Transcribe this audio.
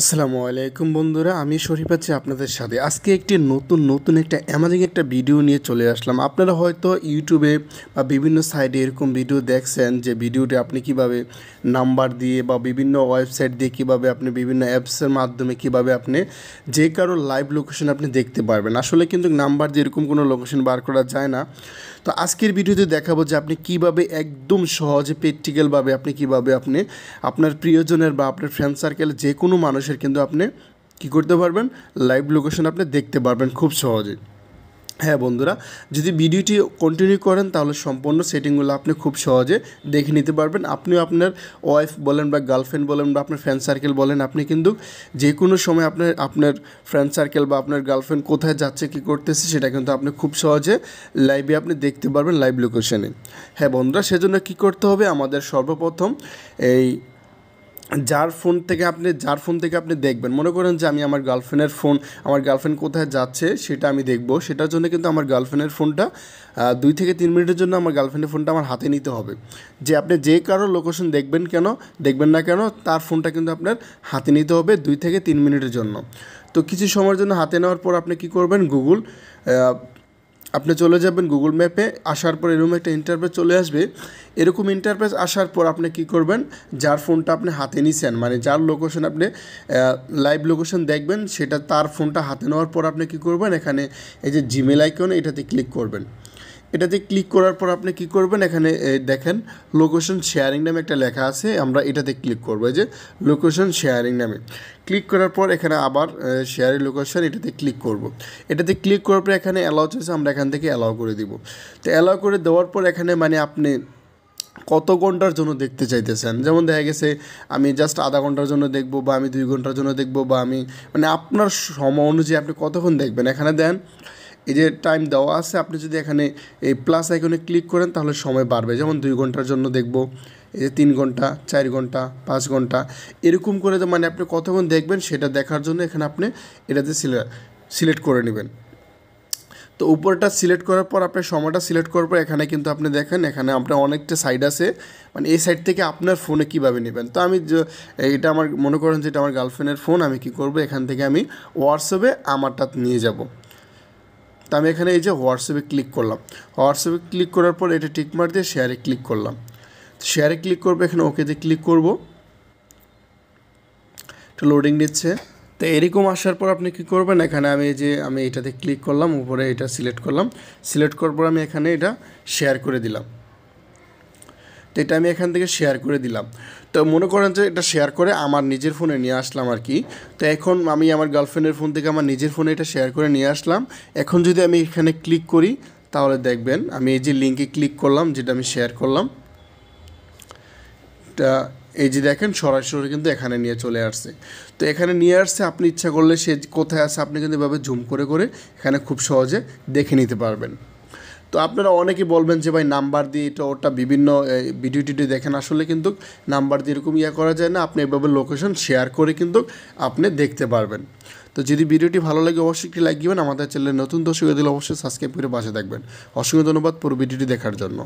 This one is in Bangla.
আসসালামু আলাইকুম বন্ধুরা আমি শরীফ আছি আপনাদের সাথে আজকে একটি নতুন নতুন একটা অ্যামাজিং একটা ভিডিও নিয়ে চলে আসলাম আপনারা হয়তো ইউটিউবে বা বিভিন্ন সাইডে এরকম ভিডিও দেখছেন যে ভিডিওটি আপনি কিভাবে নাম্বার দিয়ে বা বিভিন্ন ওয়েবসাইট দিয়ে কিভাবে আপনি বিভিন্ন অ্যাপসের মাধ্যমে কিভাবে আপনি যে কারো লাইভ লোকেশন আপনি দেখতে পারবেন আসলে কিন্তু নাম্বার দিয়ে এরকম কোনো লোকেশন বার করা যায় না তো আজকের ভিডিওতে দেখাবো যে আপনি কিভাবে একদম সহজে প্র্যাকটিক্যালভাবে আপনি কিভাবে আপনি আপনার প্রিয়জনের বা আপনার ফ্রেন্ড সার্কেল যে কোনো মানুষ বাংলাদেশের কিন্তু আপনি কি করতে পারবেন লাইভ লোকেশন আপনি দেখতে পারবেন খুব সহজে হ্যাঁ বন্ধুরা যদি ভিডিওটি কন্টিনিউ করেন তাহলে সম্পূর্ণ সেটিংগুলো আপনি খুব সহজে দেখে নিতে পারবেন আপনিও আপনার ওয়াইফ বলেন বা গার্লফ্রেন্ড বলেন বা আপনার ফ্রেন্ড সার্কেল বলেন আপনি কিন্তু যে কোনো সময় আপনার আপনার ফ্রেন্ড সার্কেল বা আপনার গার্লফ্রেন্ড কোথায় যাচ্ছে কি করতেছে সেটা কিন্তু আপনি খুব সহজে লাইভে আপনি দেখতে পারবেন লাইভ লোকেশনে হ্যাঁ বন্ধুরা সেজন্য কি করতে হবে আমাদের সর্বপ্রথম এই যার ফোন থেকে আপনি যার ফোন থেকে আপনি দেখবেন মনে করেন যে আমি আমার গার্লফ্রেন্ডের ফোন আমার গার্লফ্রেন্ড কোথায় যাচ্ছে সেটা আমি দেখব সেটার জন্য কিন্তু আমার গার্লফ্রেন্ডের ফোনটা দুই থেকে তিন মিনিটের জন্য আমার গার্লফ্রেন্ডের ফোনটা আমার হাতে নিতে হবে যে আপনি যে কারো লোকেশন দেখবেন কেন দেখবেন না কেন তার ফোনটা কিন্তু আপনার হাতে নিতে হবে দুই থেকে তিন মিনিটের জন্য তো কিছু সময়ের জন্য হাতে নেওয়ার পর আপনি কি করবেন গুগল আপনি চলে যাবেন গুগল ম্যাপে আসার পর এরকম একটা ইন্টারপ্রেস চলে আসবে এরকম ইন্টারপ্রেস আসার পর আপনি কি করবেন যার ফোনটা আপনি হাতে নিছেন মানে যার লোকেশন আপনি লাইভ লোকেশন দেখবেন সেটা তার ফোনটা হাতে নেওয়ার পর আপনি কি করবেন এখানে এই যে জিমেল আইকন এটাতে ক্লিক করবেন এটাতে ক্লিক করার পর আপনি কি করবেন এখানে দেখেন লোকেশন শেয়ারিং নামে একটা লেখা আছে আমরা এটাতে ক্লিক করবো যে লোকেশন শেয়ারিং নামে ক্লিক করার পর এখানে আবার শেয়ারের লোকেশন এটাতে ক্লিক করব। এটাতে ক্লিক করার পর এখানে অ্যালাউ চাইছে আমরা এখান থেকে অ্যালাউ করে দিব তো অ্যালাউ করে দেওয়ার পর এখানে মানে আপনি কত ঘন্টার জন্য দেখতে চাইতেছেন যেমন দেখা গেছে আমি জাস্ট আধা ঘন্টার জন্য দেখবো বা আমি দুই ঘন্টার জন্য দেখবো বা আমি মানে আপনার সময় অনুযায়ী আপনি কতক্ষণ দেখবেন এখানে দেন এই যে টাইম দেওয়া আছে আপনি যদি এখানে এই প্লাস আইকনে ক্লিক করেন তাহলে সময় বাড়বে যেমন দুই ঘন্টার জন্য দেখব এই যে তিন ঘন্টা চার ঘন্টা পাঁচ ঘন্টা এরকম করে মানে আপনি কতক্ষণ দেখবেন সেটা দেখার জন্য এখানে আপনি এটাতে সিলেক্ট করে নেবেন তো উপরটা সিলেক্ট করার পর আপনি সময়টা সিলেক্ট করার পর এখানে কিন্তু আপনি দেখেন এখানে আপনার অনেকটা সাইড আছে মানে এই সাইড থেকে আপনার ফোনে কিভাবে নেবেন তো আমি এটা আমার মনে করেন যে এটা আমার গার্লফ্রেন্ডের ফোন আমি কি করব এখান থেকে আমি হোয়াটসঅ্যাপে আমারটা নিয়ে যাব তা আমি এখানে এই যে হোয়াটসঅ্যাপে ক্লিক করলাম হোয়াটসঅ্যাপে ক্লিক করার পর এটা টিক মার দিয়ে শেয়ারে ক্লিক করলাম শেয়ারে ক্লিক করবো এখানে ওকেতে ক্লিক করব একটা লোডিং নিচ্ছে তো এরকম আসার পর আপনি কি করবেন এখানে আমি যে আমি এটাতে ক্লিক করলাম উপরে এটা সিলেক্ট করলাম সিলেক্ট করার পর আমি এখানে এটা শেয়ার করে দিলাম তো এটা আমি এখান থেকে শেয়ার করে দিলাম তো মনে করেন যে এটা শেয়ার করে আমার নিজের ফোনে নিয়ে আসলাম আর কি তো এখন আমি আমার গার্লফ্রেন্ডের ফোন থেকে আমার নিজের ফোনে এটা শেয়ার করে নিয়ে আসলাম এখন যদি আমি এখানে ক্লিক করি তাহলে দেখবেন আমি এই যে লিঙ্কে ক্লিক করলাম যেটা আমি শেয়ার করলাম এটা এই যে দেখেন সরাসরি কিন্তু এখানে নিয়ে চলে আসছে তো এখানে নিয়ে আসছে আপনি ইচ্ছা করলে সে কোথায় আছে আপনি কিন্তু এভাবে জুম করে করে এখানে খুব সহজে দেখে নিতে পারবেন তো আপনারা অনেকে বলবেন যে ভাই নাম্বার দিয়ে এটা ওটা বিভিন্ন ভিডিও টিডিও দেখেন আসলে কিন্তু নাম্বার দিয়ে এরকম ইয়ে করা যায় না আপনি এভাবে লোকেশন শেয়ার করে কিন্তু আপনি দেখতে পারবেন তো যদি ভিডিওটি ভালো লাগে অবশ্যই একটি লাইক দিবেন আমাদের চ্যানেলে নতুন দর্শক দিলে অবশ্যই সাবস্ক্রাইব করে পাশে থাকবেন অসংখ্য ধন্যবাদ পুরো ভিডিওটি দেখার জন্য